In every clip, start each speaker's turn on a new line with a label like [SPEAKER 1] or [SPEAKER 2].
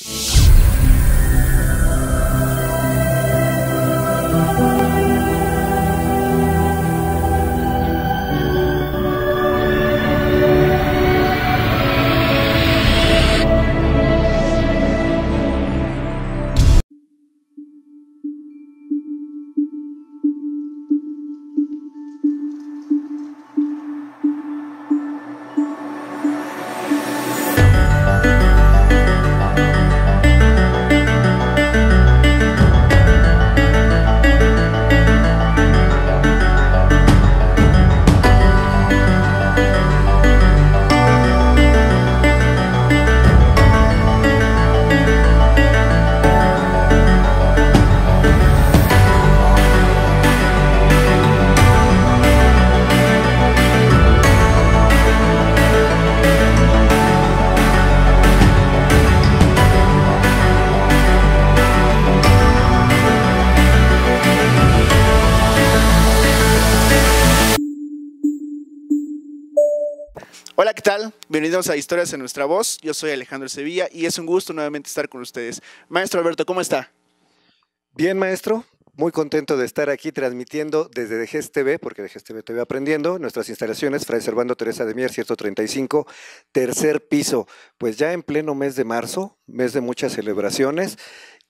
[SPEAKER 1] Thank you. tal? Bienvenidos a Historias en Nuestra Voz. Yo soy Alejandro Sevilla y es un gusto nuevamente estar con ustedes. Maestro Alberto, ¿cómo está? Bien, maestro. Muy
[SPEAKER 2] contento de estar aquí transmitiendo desde DGSTV, porque DGSTV TV te voy aprendiendo, nuestras instalaciones, Fray Servando Teresa de Mier, 135, tercer piso. Pues ya en pleno mes de marzo, mes de muchas celebraciones,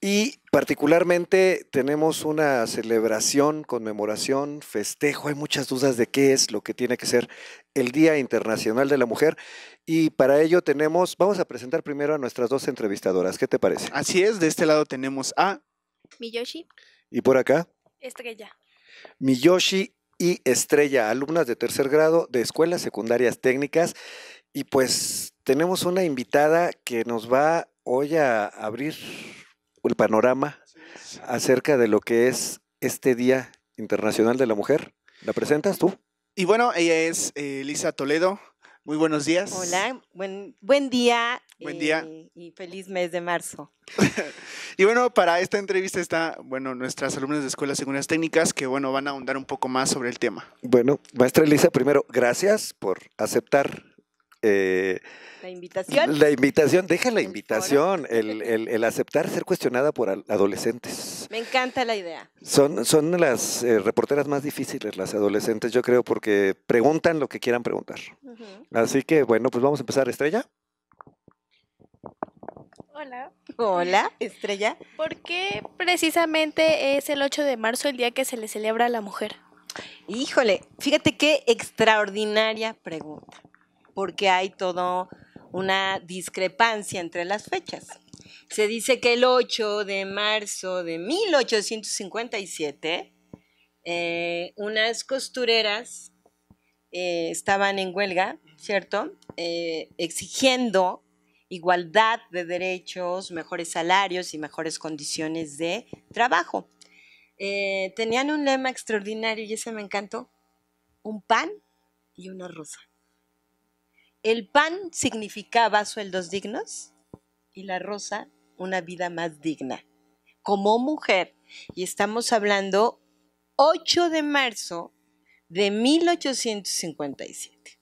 [SPEAKER 2] y particularmente tenemos una celebración, conmemoración, festejo. Hay muchas dudas de qué es lo que tiene que ser el Día Internacional de la Mujer. Y para ello tenemos, vamos a presentar primero a nuestras dos entrevistadoras. ¿Qué te parece?
[SPEAKER 1] Así es, de este lado tenemos a...
[SPEAKER 3] Miyoshi.
[SPEAKER 2] ¿Y por acá? Estrella. Miyoshi y Estrella, alumnas de tercer grado de escuelas secundarias técnicas. Y pues tenemos una invitada que nos va hoy a abrir el panorama acerca de lo que es este Día Internacional de la Mujer. ¿La presentas tú?
[SPEAKER 1] Y bueno, ella es Elisa eh, Toledo. Muy buenos días. Hola,
[SPEAKER 4] buen, buen día.
[SPEAKER 1] Buen día. Eh, y feliz mes
[SPEAKER 4] de marzo.
[SPEAKER 1] y bueno, para esta entrevista está, bueno, nuestras alumnas de Escuela Segundas Técnicas que, bueno, van a ahondar un poco más sobre el tema.
[SPEAKER 2] Bueno, maestra Elisa, primero, gracias por aceptar eh,
[SPEAKER 1] la invitación. La
[SPEAKER 2] invitación, deja la invitación, el, aceptar ser cuestionada por adolescentes.
[SPEAKER 4] Me encanta la idea.
[SPEAKER 2] Son, son las eh, reporteras más difíciles, las adolescentes, yo creo, porque preguntan lo que quieran preguntar. Así que, bueno, pues vamos a empezar, Estrella.
[SPEAKER 5] Hola. Hola, Estrella. ¿Por qué precisamente es el 8 de marzo el día que se le celebra a la mujer?
[SPEAKER 4] Híjole, fíjate qué extraordinaria pregunta porque hay toda una discrepancia entre las fechas. Se dice que el 8 de marzo de 1857, eh, unas costureras eh, estaban en huelga, ¿cierto? Eh, exigiendo igualdad de derechos, mejores salarios y mejores condiciones de trabajo. tenían un lema extraordinario y ese me encantó, un pan y una rosa. El pan significaba sueldos dignos y la rosa una vida más digna. Como mujer, y estamos hablando 8 de marzo de 1857.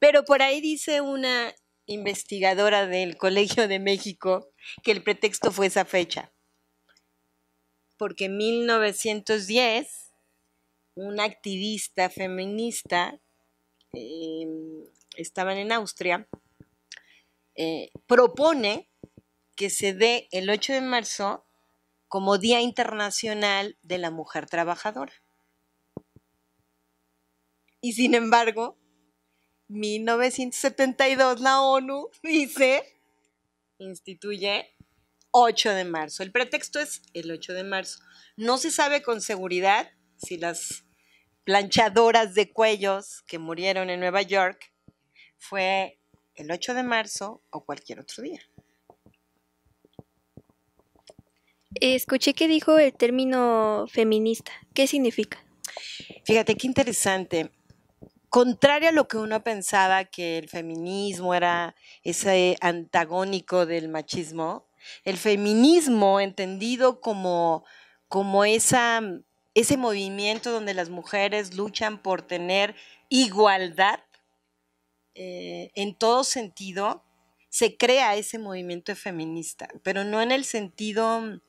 [SPEAKER 4] Pero por ahí dice una investigadora del Colegio de México que el pretexto fue esa fecha. Porque en 1910, una activista feminista Em, estaban en Austria, eh, propone que se dé el 8 de marzo como Día Internacional de la Mujer Trabajadora. Y sin embargo, 1972 la ONU dice, instituye 8 de marzo. El pretexto es el 8 de marzo. No se sabe con seguridad si las planchadoras de cuellos que murieron en Nueva York fue el 8 de marzo o cualquier otro día.
[SPEAKER 3] Escuché que dijo el término
[SPEAKER 4] feminista. ¿Qué significa? Fíjate qué interesante. Contrario a lo que uno pensaba que el feminismo era ese antagónico del machismo, el feminismo entendido como, como esa ese movimiento donde las mujeres luchan por tener igualdad eh, en todo sentido, se crea ese movimiento feminista, pero no en el sentido, mm,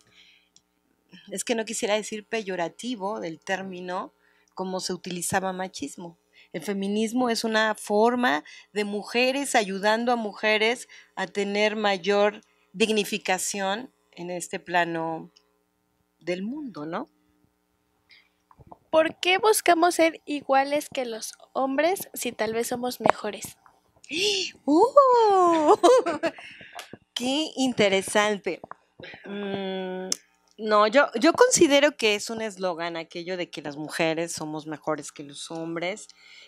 [SPEAKER 4] es que no quisiera decir peyorativo del término como se utilizaba machismo. El feminismo es una forma de mujeres ayudando a mujeres a tener mayor dignificación en este plano del mundo,
[SPEAKER 5] ¿no? ¿Por qué buscamos ser iguales que los hombres si tal vez somos mejores? ¡Uh!
[SPEAKER 4] ¡Qué interesante! Mm, no, yo, yo considero que es un eslogan aquello de que las mujeres somos mejores que los hombres.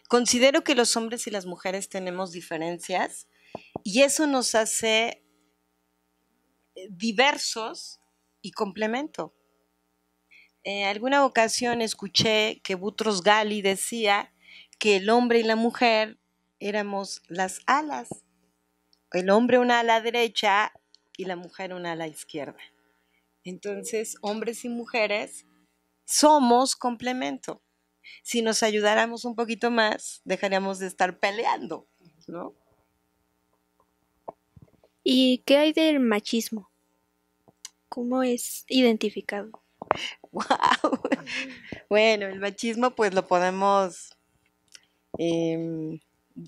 [SPEAKER 4] Considero que los hombres y las mujeres tenemos diferencias y eso nos hace diversos y complemento. En eh, alguna ocasión escuché que Butros Gali decía que el hombre y la mujer éramos las alas. El hombre una ala derecha y la mujer una ala izquierda. Entonces, hombres y mujeres somos complemento. Si nos ayudáramos un poquito más, dejaríamos de estar peleando, ¿no? ¿Y
[SPEAKER 3] qué hay del machismo? ¿Cómo es identificado? ¡Wow!
[SPEAKER 4] Bueno, el machismo pues lo podemos... Em,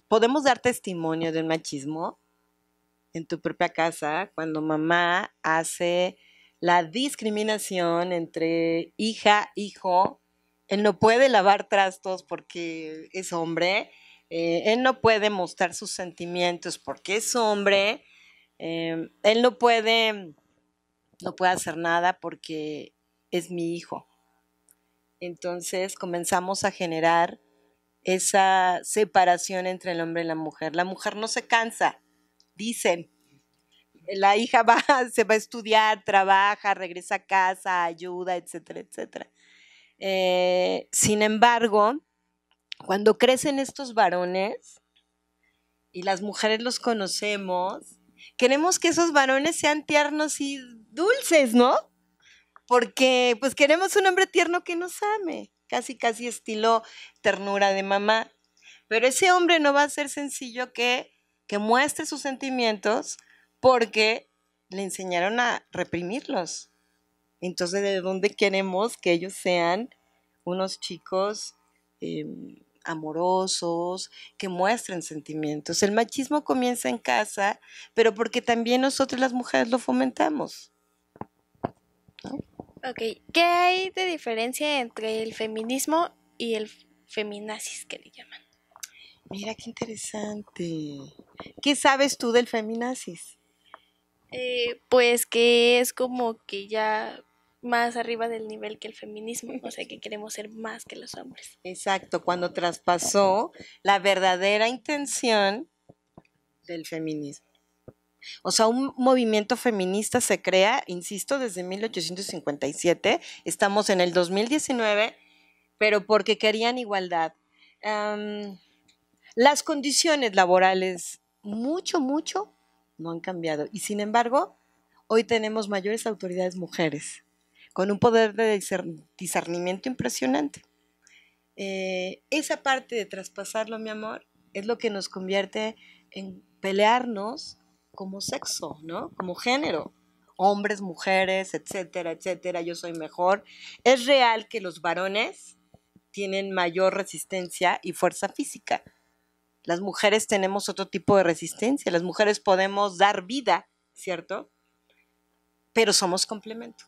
[SPEAKER 4] podemos dar testimonio del machismo en tu propia casa cuando mamá hace la discriminación entre hija, hijo. Él no puede lavar trastos porque es hombre. Eh, él no puede mostrar sus sentimientos porque es hombre. Em, él no puede, no puede hacer nada porque es mi hijo. Entonces comenzamos a generar esa separación entre el hombre y la mujer. La mujer no se cansa, dicen. La hija va, se va a estudiar, trabaja, regresa a casa, ayuda, etcétera, etcétera. Eh, sin embargo, cuando crecen estos varones y las mujeres los conocemos, queremos que esos varones sean tiernos y dulces, ¿no? porque pues queremos un hombre tierno que nos ame, casi casi estilo ternura de mamá. Pero ese hombre no va a ser sencillo que, muestre sus sentimientos porque le enseñaron a reprimirlos. Entonces, ¿de dónde queremos que ellos sean unos chicos em, amorosos, que muestren sentimientos? El machismo comienza en casa, pero porque también nosotros las mujeres lo fomentamos.
[SPEAKER 5] Ok, ¿qué hay de diferencia entre el feminismo y el feminazis que le llaman?
[SPEAKER 4] Mira qué interesante. ¿Qué sabes tú del feminazis?
[SPEAKER 5] Eh, pues que es como que ya más arriba del nivel que el feminismo, o sea que queremos ser más que los hombres.
[SPEAKER 4] Exacto, cuando traspasó la verdadera intención del feminismo. O sea, un movimiento feminista se crea, insisto, desde 1857, estamos en el 2019, pero porque querían igualdad. las condiciones laborales mucho, mucho no han cambiado. Y sin embargo, hoy tenemos mayores autoridades mujeres, con un poder de discernimiento impresionante. Eh, esa parte de traspasarlo, mi amor, es lo que nos convierte en pelearnos como sexo, ¿no? Como género. Hombres, mujeres, etcétera, etcétera, yo soy mejor. Es real que los varones tienen mayor resistencia y fuerza física. Las mujeres tenemos otro tipo de resistencia. Las mujeres podemos dar vida, ¿cierto? Pero somos complemento.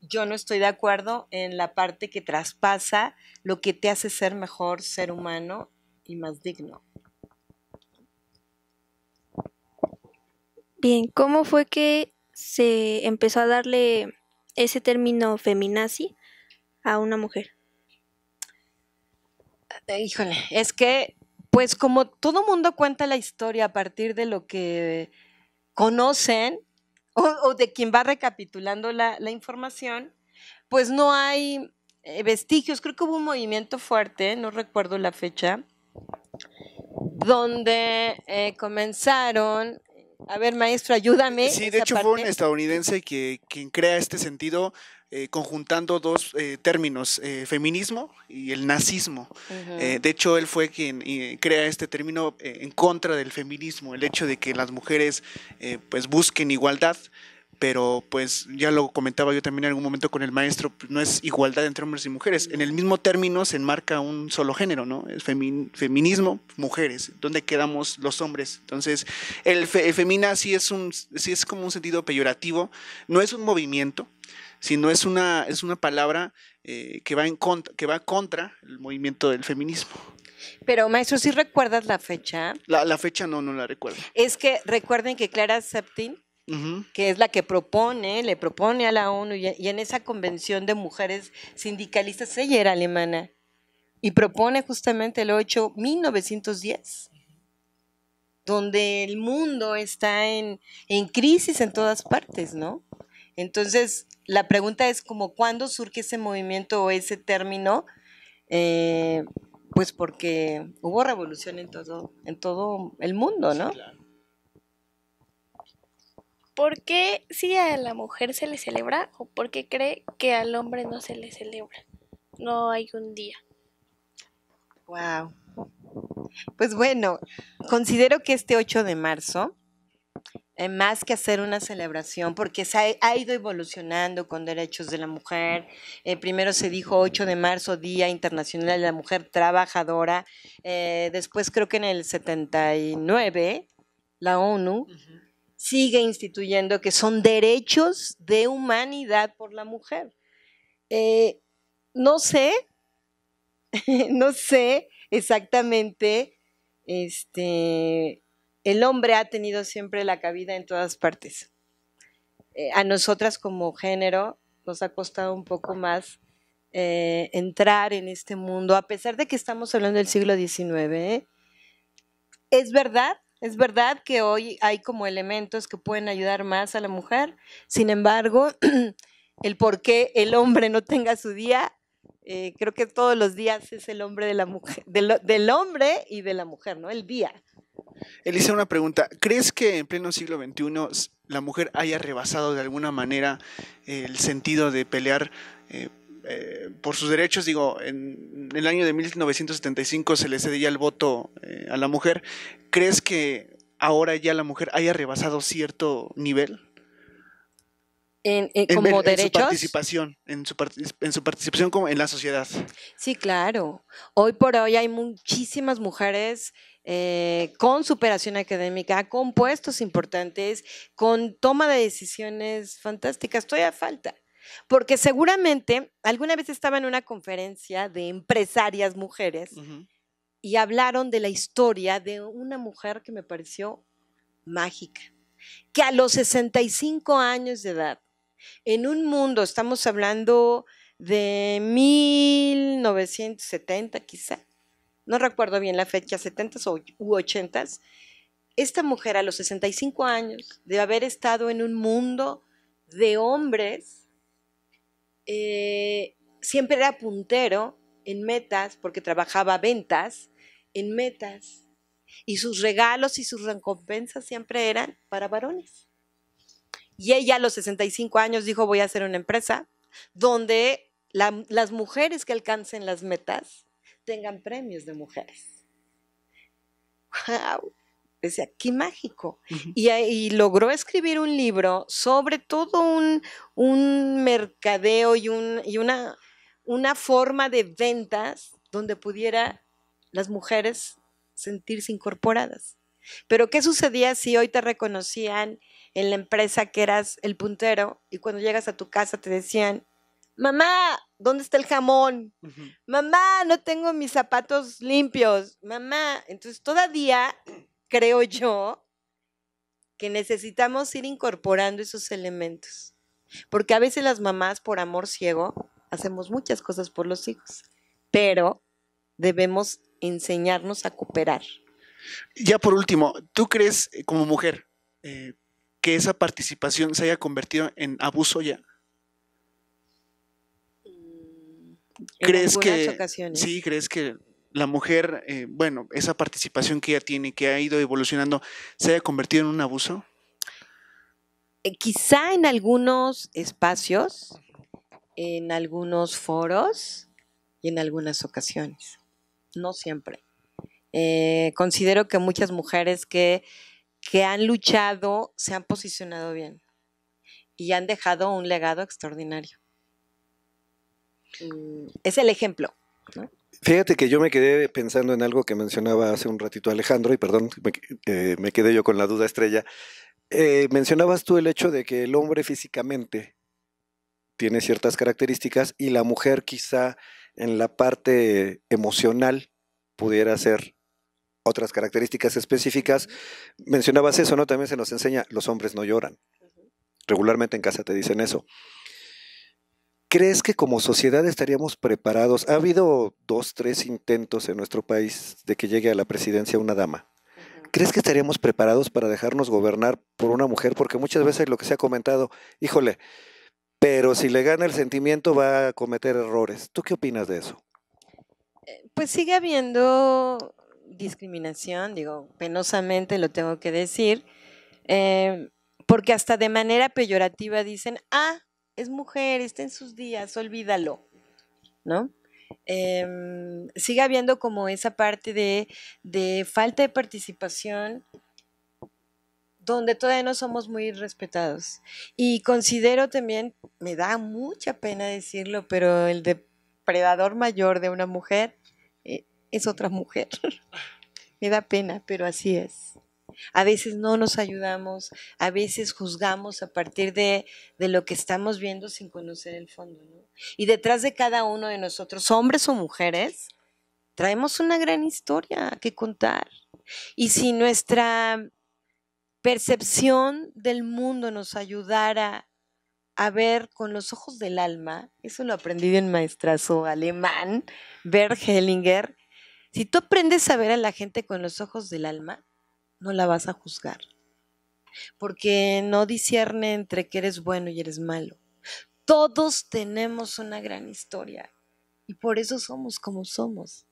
[SPEAKER 4] Yo no estoy de acuerdo en la parte que traspasa lo que te hace ser mejor ser humano y más digno.
[SPEAKER 3] Bien, ¿cómo fue que se empezó a darle ese término feminazi
[SPEAKER 4] a una mujer? Eh, híjole, es que, pues como todo mundo cuenta la historia a partir de lo que conocen o, de quien va recapitulando la, información, pues no hay eh, vestigios. Creo que hubo un movimiento fuerte, no recuerdo la fecha, donde eh, comenzaron a ver, maestro, ayúdame. Sí, de hecho fue un
[SPEAKER 1] estadounidense que, quien crea este sentido eh, conjuntando dos eh, términos, eh, feminismo y el nazismo. de hecho, él fue quien crea este término en contra del feminismo, el hecho de que las mujeres pues busquen igualdad pero pues ya lo comentaba yo también en algún momento con el maestro, pues, no es igualdad entre hombres y mujeres. En el mismo término se enmarca un solo género, ¿no? El feminismo, mujeres, ¿dónde quedamos los hombres. Entonces, el, femina sí es, un, es como un sentido peyorativo, no es un movimiento, sino es una, es una palabra eh, que, va en contra, que va contra el movimiento del feminismo.
[SPEAKER 4] Pero maestro, ¿sí recuerdas la fecha?
[SPEAKER 1] La, la fecha no, no la recuerdo.
[SPEAKER 4] Es que recuerden que Clara Septin que es la que propone, le propone a la ONU y, en esa convención de mujeres sindicalistas, ella era alemana y propone justamente el 8 1910 donde el mundo está en, crisis en todas partes, ¿no? Entonces, la pregunta es como, ¿cuándo surge ese movimiento o ese término? Eh, pues porque hubo revolución en todo, en todo el mundo, ¿no?
[SPEAKER 5] ¿por qué si a la mujer se le celebra o por qué cree que al hombre no se le celebra? No hay un día.
[SPEAKER 4] Wow. Pues bueno, considero que este 8 de marzo, es eh, más que hacer una celebración, porque se ha, ido evolucionando con derechos de la mujer. Eh, primero se dijo 8 de marzo, Día Internacional de la Mujer Trabajadora. Eh, después creo que en el 79, la ONU sigue instituyendo que son derechos de humanidad por la mujer. Eh, no sé, no sé exactamente, este, el hombre ha tenido siempre la cabida en todas partes. Eh, a nosotras como género nos ha costado un poco más eh, entrar en este mundo, a pesar de que estamos hablando del siglo XIX. Es verdad es verdad que hoy hay como elementos que pueden ayudar más a la mujer, sin embargo, el por qué el hombre no tenga su día, eh, creo que todos los días es el hombre de la mujer, del, hombre y de la mujer, ¿no? El día.
[SPEAKER 1] Elisa, una pregunta. ¿Crees que en pleno siglo XXI la mujer haya rebasado de alguna manera el sentido de pelear eh, eh, por sus derechos, digo, en, el año de 1975 se le cedía el voto eh, a la mujer, ¿crees que ahora ya la mujer haya rebasado cierto nivel?
[SPEAKER 4] En, eh, como su
[SPEAKER 1] participación, en su, participación como en la sociedad.
[SPEAKER 4] Sí, claro. Hoy por hoy hay muchísimas mujeres con superación académica, con puestos importantes, con toma de decisiones fantásticas. Todavía falta. Porque seguramente alguna vez estaba en una conferencia de empresarias mujeres y hablaron de la historia de una mujer que me pareció mágica, que a los 65 años de edad, en un mundo, estamos hablando de 1970 quizá, no recuerdo bien la fecha, 70s u 80s, esta mujer a los 65 años de haber estado en un mundo de hombres eh, siempre era puntero en metas, porque trabajaba ventas, en metas. Y sus regalos y sus recompensas siempre eran para varones. Y ella a los 65 años dijo, voy a hacer una empresa donde las mujeres que alcancen las metas tengan premios de mujeres. ¡Wow! decía, qué mágico. y, logró escribir un libro sobre todo un, mercadeo y, una, forma de ventas donde pudiera las mujeres sentirse incorporadas. Pero ¿qué sucedía si hoy te reconocían en la empresa que eras el puntero y cuando llegas a tu casa te decían, mamá, ¿dónde está el jamón? Mamá, no tengo mis zapatos limpios. Mamá, entonces todavía creo yo, que necesitamos ir incorporando esos elementos. Porque a veces las mamás, por amor ciego, hacemos muchas cosas por los hijos, pero debemos enseñarnos a
[SPEAKER 1] cooperar. Ya por último, ¿tú crees eh, como mujer eh, que esa participación se haya convertido en abuso ya? Mm, ¿Crees que, ocasiones. Sí, crees que la mujer, eh, bueno, esa participación que ella tiene, que ha ido evolucionando, se haya convertido en un abuso?
[SPEAKER 4] Eh, quizá en algunos espacios, en algunos foros y en algunas ocasiones, no siempre. Eh, considero que muchas mujeres que, han luchado se han posicionado bien y han dejado un legado extraordinario. Mm, es el ejemplo.
[SPEAKER 2] Fíjate que yo me quedé pensando en algo que mencionaba hace un ratito Alejandro, y perdón, me, eh, quedé yo con la duda estrella. Eh, mencionabas tú el hecho de que el hombre físicamente tiene ciertas características y la mujer quizá en la parte emocional pudiera ser otras características específicas. Mencionabas eso, ¿no? También se nos enseña, los hombres no lloran. Regularmente en casa te dicen eso. ¿Crees que como sociedad estaríamos preparados? Ha habido dos, tres intentos en nuestro país de que llegue a la presidencia una dama. ¿Crees que estaríamos preparados para dejarnos gobernar por una mujer? Porque muchas veces lo que se ha comentado, híjole, pero si le gana el sentimiento va a cometer errores. ¿Tú qué opinas de eso?
[SPEAKER 4] Eh, pues sigue habiendo discriminación, digo, penosamente lo tengo que decir, eh, porque hasta de manera peyorativa dicen, ah, es mujer, está en sus días, olvídalo, ¿no? Em, sigue habiendo como esa parte de, falta de participación donde todavía no somos muy respetados. Y considero también, me da mucha pena decirlo, pero el depredador mayor de una mujer eh, es otra mujer. me da pena, pero así es a veces no nos ayudamos, a veces juzgamos a partir de, de lo que estamos viendo sin conocer el fondo. Y detrás de cada uno de nosotros, hombres o mujeres, traemos una gran historia que contar. Y si nuestra percepción del mundo nos ayudara a ver con los ojos del alma, eso lo aprendí de un maestrazo alemán, Bert Hellinger, si tú aprendes a ver a la gente con los ojos del alma, no la vas a juzgar, porque no discierne entre que eres bueno y eres malo. Todos tenemos una gran historia y por eso somos como somos.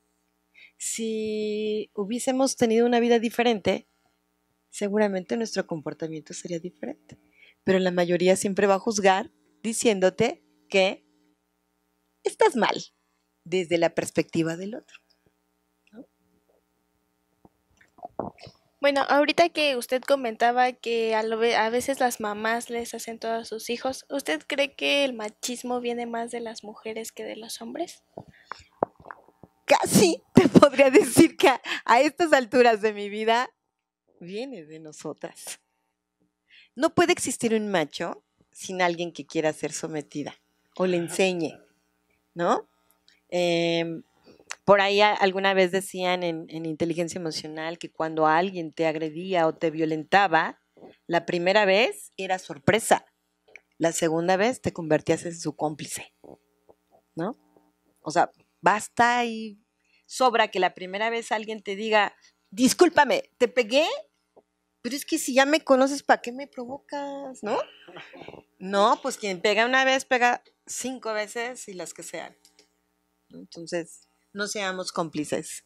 [SPEAKER 4] Si hubiésemos tenido una vida diferente, seguramente nuestro comportamiento sería diferente. Pero la mayoría siempre va a juzgar diciéndote que estás mal desde la perspectiva del otro.
[SPEAKER 5] Bueno, ahorita que usted comentaba que a, veces las mamás les hacen todo a sus hijos, ¿usted cree que el machismo viene más de las mujeres que de los hombres?
[SPEAKER 4] Casi te podría decir que a, estas alturas de mi vida viene de nosotras. No puede existir un macho sin alguien que quiera ser sometida o le enseñe, ¿no? Em, por ahí alguna vez decían en, inteligencia emocional que cuando alguien te agredía o te violentaba, la primera vez era sorpresa, la segunda vez te convertías en su cómplice, ¿no? O sea, basta y sobra que la primera vez alguien te diga, discúlpame, te pegué, pero es que si ya me conoces, ¿para qué me provocas, no? No, pues quien pega una vez, pega cinco veces y las que sean. Entonces, no seamos cómplices.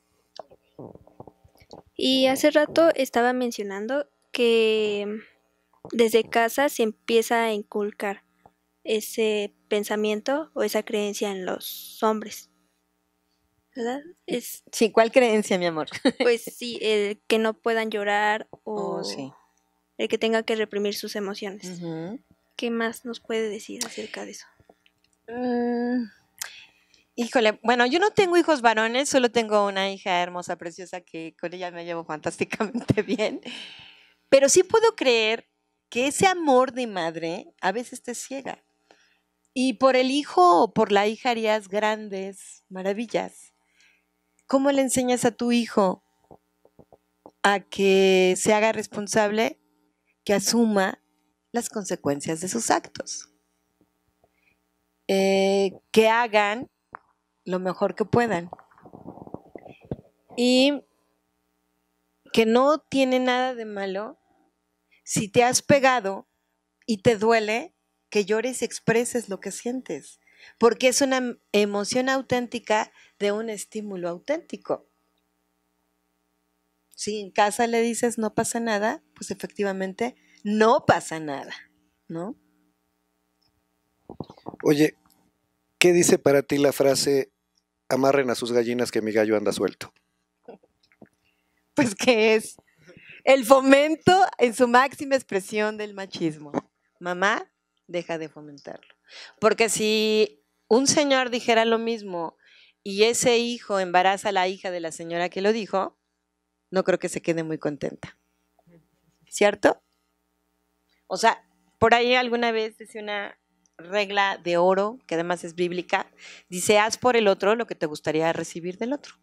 [SPEAKER 3] Y hace rato estaba mencionando que desde casa se empieza a inculcar ese pensamiento o esa creencia en
[SPEAKER 4] los hombres. ¿Verdad? Es, sí, ¿cuál creencia, mi amor?
[SPEAKER 3] Pues sí, el que no puedan llorar o oh, el que tenga que reprimir sus emociones.
[SPEAKER 4] ¿Qué más nos puede decir acerca de eso? Mm, Híjole, bueno, yo no tengo hijos varones, solo tengo una hija hermosa, preciosa, que con ella me llevo fantásticamente bien. Pero sí puedo creer que ese amor de madre a veces te ciega. Y por el hijo o por la hija harías grandes maravillas. ¿Cómo le enseñas a tu hijo a que se haga responsable, que asuma las consecuencias de sus actos? Eh, que hagan lo mejor que puedan. Y que no tiene nada de malo si te has pegado y te duele que llores y expreses lo que sientes, porque es una emoción auténtica de un estímulo auténtico. Si en casa le dices no pasa nada, pues efectivamente no pasa nada,
[SPEAKER 1] ¿no?
[SPEAKER 2] Oye, ¿qué dice para ti la frase amarren a sus gallinas que mi gallo anda suelto.
[SPEAKER 4] Pues que es el fomento en su máxima expresión del machismo. Mamá, deja de fomentarlo. Porque si un señor dijera lo mismo y ese hijo embaraza a la hija de la señora que lo dijo, no creo que se quede muy contenta. ¿Cierto? O sea, por ahí alguna vez decía una regla de oro, que además es bíblica, dice, haz por el otro lo que te gustaría recibir del otro.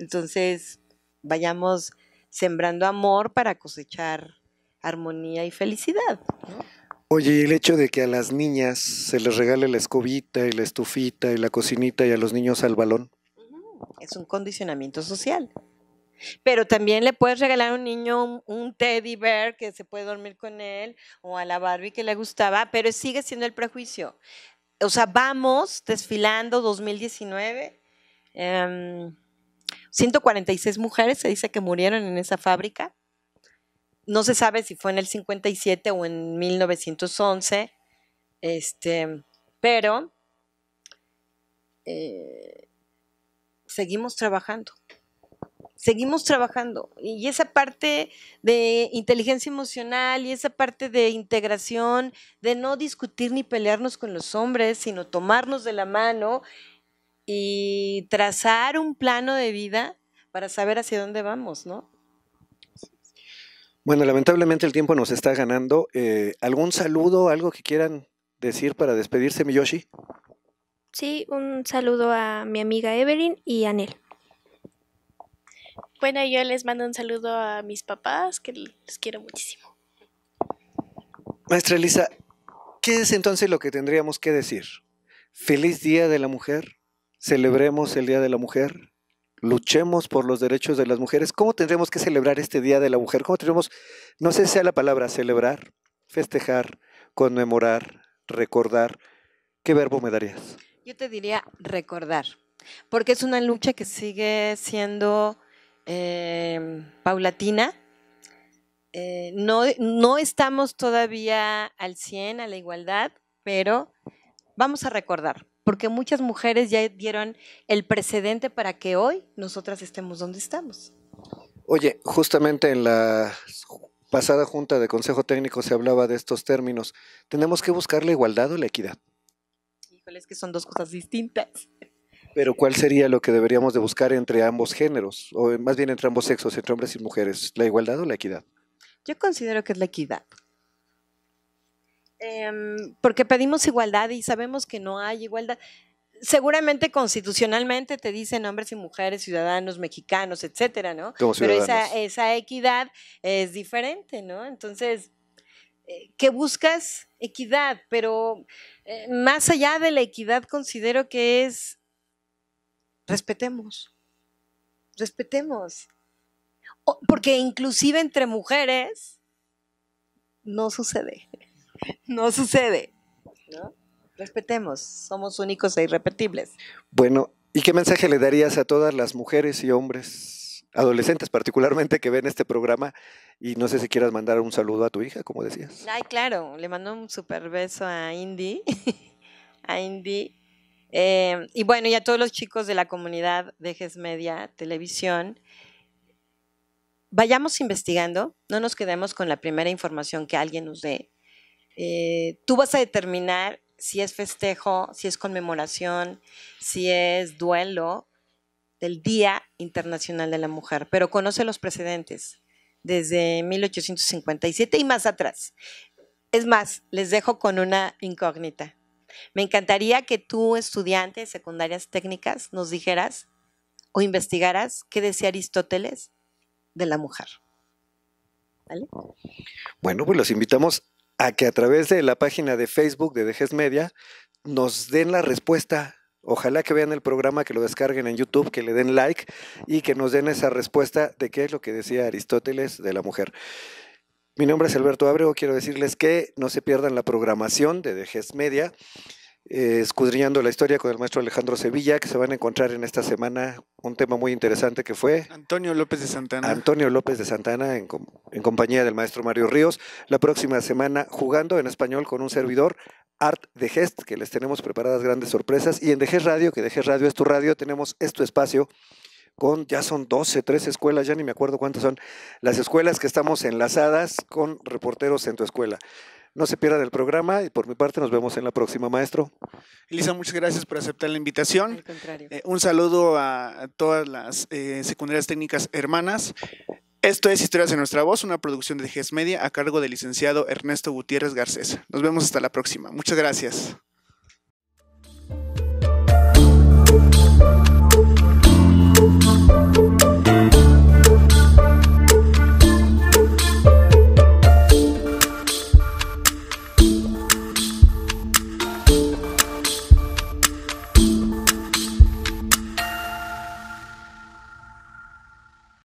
[SPEAKER 4] Entonces, vayamos sembrando amor para cosechar armonía y felicidad.
[SPEAKER 2] Oye, y el hecho de que a las niñas se les regale la escobita y la estufita y la cocinita y a los niños al balón.
[SPEAKER 4] Es un condicionamiento social. Pero también le puedes regalar a un niño un, teddy bear que se puede dormir con él o a la Barbie que le gustaba, pero sigue siendo el prejuicio. O sea, vamos desfilando 2019. 146 em, mujeres se dice que murieron en esa fábrica. No se sabe si fue en el 57 o en 1911. Este, pero eh, seguimos trabajando seguimos trabajando. Y esa parte de inteligencia emocional y esa parte de integración, de no discutir ni pelearnos con los hombres, sino tomarnos de la mano y trazar un plano de vida para saber hacia dónde vamos, ¿no?
[SPEAKER 2] Bueno, lamentablemente el tiempo nos está ganando. Eh, ¿Algún saludo, algo que quieran decir para despedirse, Miyoshi?
[SPEAKER 3] Sí, un saludo a mi amiga Evelyn y a Nel.
[SPEAKER 5] Bueno, yo les mando un saludo a mis papás, que les quiero muchísimo.
[SPEAKER 2] Maestra Elisa, ¿qué es entonces lo que tendríamos que decir? Feliz Día de la Mujer, celebremos el Día de la Mujer, luchemos por los derechos de las mujeres. ¿Cómo tendremos que celebrar este Día de la Mujer? ¿Cómo tendremos, no sé si sea la palabra celebrar, festejar, conmemorar, recordar? ¿Qué verbo me darías?
[SPEAKER 4] Yo te diría recordar, porque es una lucha que sigue siendo Em, paulatina. Eh, no, estamos todavía al 100, a la igualdad, pero vamos a recordar, porque muchas mujeres ya dieron el precedente para que hoy nosotras estemos donde estamos.
[SPEAKER 2] Oye, justamente en la pasada junta de Consejo Técnico se hablaba de estos términos. ¿Tenemos que buscar la igualdad o la equidad?
[SPEAKER 4] Híjole, es que son dos cosas distintas.
[SPEAKER 2] Pero ¿cuál sería lo que deberíamos de buscar entre ambos géneros, o eh, más bien entre ambos sexos, entre hombres y mujeres? ¿La igualdad o la equidad?
[SPEAKER 4] Yo considero que es la equidad. Em, porque pedimos igualdad y sabemos que no hay igualdad. Seguramente constitucionalmente te dicen hombres y mujeres, ciudadanos, mexicanos, etcétera, ¿no? Pero esa, esa equidad es diferente, ¿no? Entonces, eh, ¿qué buscas equidad, pero eh, más allá de la equidad considero que es respetemos, respetemos. porque inclusive entre mujeres no sucede, no sucede. Respetemos, somos únicos e irrepetibles.
[SPEAKER 2] Bueno, ¿y qué mensaje le darías a todas las mujeres y hombres, adolescentes particularmente, que ven este programa? Y no sé si quieras mandar un saludo a tu hija, como decías.
[SPEAKER 4] Ay, claro, le mando un super beso a Indy, a Indy Em, y bueno, y a todos los chicos de la comunidad de GES Media Televisión, vayamos investigando, no nos quedemos con la primera información que alguien nos dé. Eh, tú vas a determinar si es festejo, si es conmemoración, si es duelo del Día Internacional de la Mujer, pero conoce los precedentes desde 1857 y más atrás. Es más, les dejo con una incógnita. Me encantaría que tú, estudiante de secundarias técnicas, nos dijeras o investigaras qué decía Aristóteles de la mujer.
[SPEAKER 2] Bueno, pues los invitamos a que a través de la página de Facebook de Dejes Media nos den la respuesta. Ojalá que vean el programa, que lo descarguen en YouTube, que le den like y que nos den esa respuesta de qué es lo que decía Aristóteles de la mujer. Mi nombre es Alberto Abrego, quiero decirles que no se pierdan la programación de Dejes Media, eh, escudriñando la historia con el maestro Alejandro Sevilla, que se van a encontrar en esta semana un tema muy interesante que fue... Antonio López de Santana. Antonio López de Santana, en, compañía del maestro Mario Ríos, la próxima semana jugando en español con un servidor, Art de Gest, que les tenemos preparadas grandes sorpresas, y en Dejes Radio, que Dejes Radio es tu radio, tenemos este espacio ya son 12, 13 escuelas, ya ni me acuerdo cuántas son, las escuelas que estamos enlazadas con reporteros en tu escuela. No se pierda del programa y por mi parte nos vemos en la próxima, maestro.
[SPEAKER 1] Elisa, muchas gracias por aceptar la invitación. Eh, un saludo a todas las eh, secundarias técnicas hermanas. Esto es Historias de Nuestra Voz, una producción de GES Media a cargo del licenciado Ernesto Gutiérrez Garcés. Nos vemos hasta la próxima. Muchas gracias.